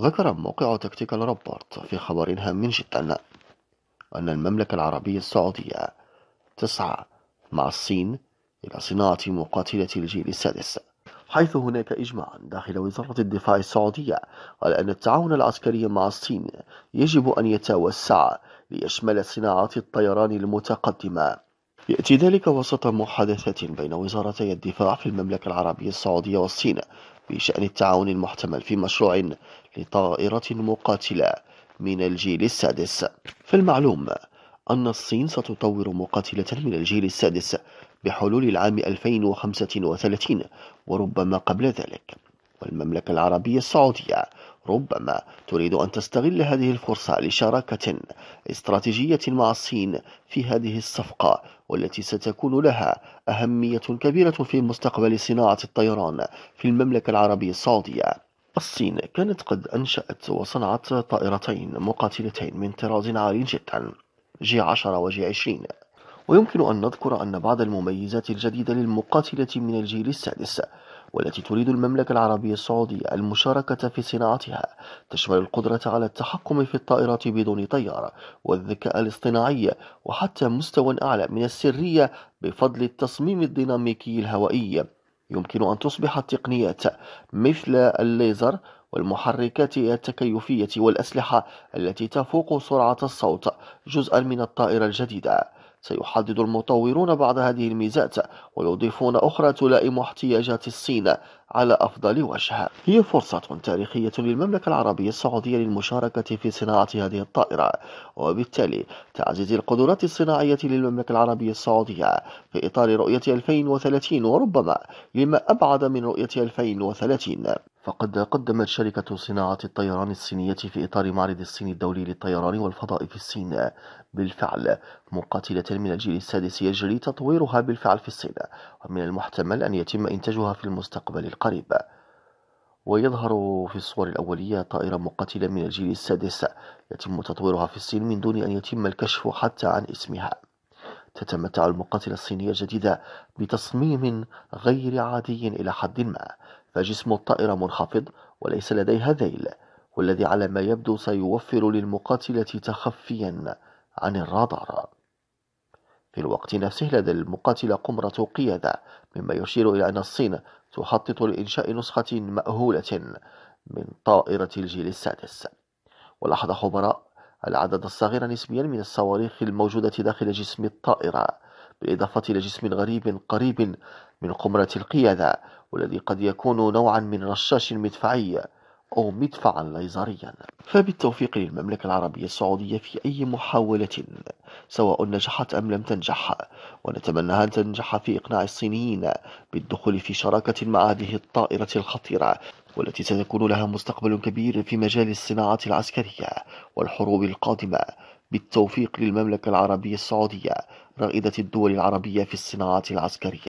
ذكر موقع تكتيكال رابورت في خبر هام جدا أن المملكة العربية السعودية تسعى مع الصين إلى صناعة مقاتلة الجيل السادس حيث هناك إجماع داخل وزارة الدفاع السعودية على أن التعاون العسكري مع الصين يجب أن يتوسع ليشمل صناعات الطيران المتقدمة يأتي ذلك وسط محادثات بين وزارتي الدفاع في المملكة العربية السعودية والصين بشأن التعاون المحتمل في مشروع لطائرة مقاتلة من الجيل السادس فالمعلوم أن الصين ستطور مقاتلة من الجيل السادس بحلول العام 2035 وربما قبل ذلك والمملكة العربية السعودية ربما تريد أن تستغل هذه الفرصة لشراكة استراتيجية مع الصين في هذه الصفقة والتي ستكون لها أهمية كبيرة في مستقبل صناعة الطيران في المملكة العربية السعودية الصين كانت قد أنشأت وصنعت طائرتين مقاتلتين من طراز عالي جدا جي 10 وجي 20 ويمكن أن نذكر أن بعض المميزات الجديدة للمقاتلة من الجيل السادس والتي تريد المملكة العربية السعودية المشاركة في صناعتها تشمل القدرة على التحكم في الطائرات بدون طيار والذكاء الاصطناعي وحتى مستوى أعلى من السرية بفضل التصميم الديناميكي الهوائي يمكن أن تصبح التقنيات مثل الليزر والمحركات التكيفية والأسلحة التي تفوق سرعة الصوت جزءا من الطائرة الجديدة سيحدد المطورون بعض هذه الميزات ويضيفون أخرى تلائم احتياجات الصين على أفضل وجه هي فرصة تاريخية للمملكة العربية السعودية للمشاركة في صناعة هذه الطائرة وبالتالي تعزيز القدرات الصناعية للمملكة العربية السعودية في إطار رؤية 2030 وربما لما أبعد من رؤية 2030 فقد قدمت شركة صناعة الطيران الصينية في إطار معرض الصين الدولي للطيران والفضاء في الصين بالفعل مقاتلة من الجيل السادس يجري تطويرها بالفعل في الصين ومن المحتمل أن يتم إنتاجها في المستقبل القريب ويظهر في الصور الأولية طائرة مقاتلة من الجيل السادس يتم تطويرها في الصين من دون أن يتم الكشف حتى عن اسمها تتمتع المقاتلة الصينية الجديدة بتصميم غير عادي إلى حد ما فجسم الطائرة منخفض وليس لديها ذيل والذي على ما يبدو سيوفر للمقاتلة تخفيا عن الرادار في الوقت نفسه لدى المقاتلة قمرة قيادة مما يشير إلى أن الصين تخطط لإنشاء نسخة مأهولة من طائرة الجيل السادس ولاحظ خبراء العدد الصغير نسبيا من الصواريخ الموجودة داخل جسم الطائرة بالإضافة إلى جسم غريب قريب من قمرة القيادة والذي قد يكون نوعا من رشاش مدفعي أو مدفعا ليزريا فبالتوفيق للمملكة العربية السعودية في أي محاولة سواء نجحت أم لم تنجح ونتمنى أن تنجح في إقناع الصينيين بالدخول في شراكة مع هذه الطائرة الخطيرة والتي سيكون لها مستقبل كبير في مجال الصناعة العسكرية والحروب القادمة بالتوفيق للمملكة العربية السعودية رائدة الدول العربية في الصناعة العسكرية